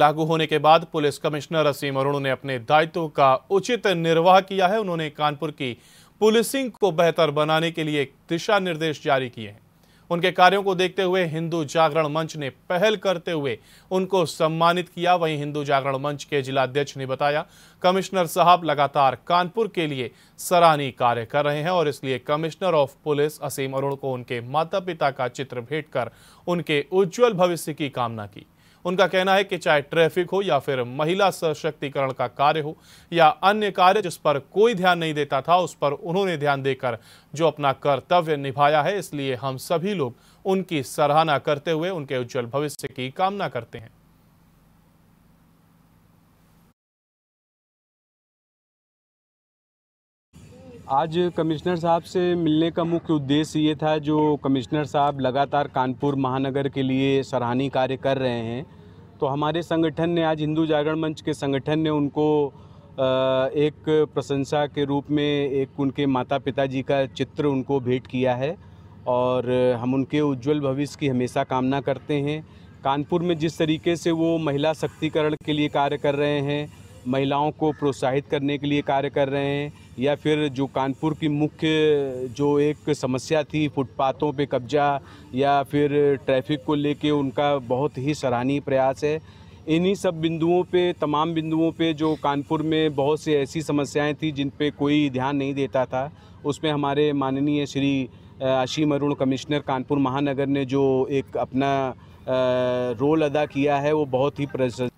लागू होने के बाद पुलिस कमिश्नर असीम अरुण ने अपने दायित्व का उचित निर्वाह किया है उन्होंने कानपुर की पुलिसिंग को बेहतर बनाने के लिए दिशा निर्देश जारी किए हैं उनके कार्यों को देखते हुए हिंदू जागरण मंच ने पहल करते हुए उनको सम्मानित किया वहीं हिंदू जागरण मंच के जिलाध्यक्ष ने बताया कमिश्नर साहब लगातार कानपुर के लिए सराहनीय कार्य कर रहे हैं और इसलिए commissioner of police Asim Arun को उनके माता पिता का चित्र भेंट कर उनके उज्जवल भविष्य की कामना की उनका कहना है कि चाहे ट्रैफिक हो या फिर महिला सशक्तिकरण का कार्य हो या अन्य कार्य जिस पर कोई ध्यान नहीं देता था उस पर उन्होंने ध्यान देकर जो अपना कर्तव्य निभाया है इसलिए हम सभी लोग उनकी सराहना करते हुए उनके उज्जवल भविष्य की कामना करते हैं आज कमिश्नर साहब से मिलने का मुख्य उद्देश्य ये था जो कमिश्नर साहब लगातार कानपुर महानगर के लिए सराहनीय कार्य कर रहे हैं तो हमारे संगठन ने आज हिंदू जागरण मंच के संगठन ने उनको एक प्रशंसा के रूप में एक उनके माता पिता जी का चित्र उनको भेंट किया है और हम उनके उज्जवल भविष्य की हमेशा कामना करते हैं कानपुर में जिस तरीके से वो महिला शक्तिकरण के लिए कार्य कर रहे हैं महिलाओं को प्रोत्साहित करने के लिए कार्य कर रहे हैं या फिर जो कानपुर की मुख्य जो एक समस्या थी फुटपाथों पे कब्जा या फिर ट्रैफिक को लेके उनका बहुत ही सराहनीय प्रयास है इन्हीं सब बिंदुओं पे तमाम बिंदुओं पे जो कानपुर में बहुत सी ऐसी समस्याएं थी जिन पे कोई ध्यान नहीं देता था उसमें हमारे माननीय श्री आशीम अरुण कमिश्नर कानपुर महानगर ने जो एक अपना रोल अदा किया है वो बहुत ही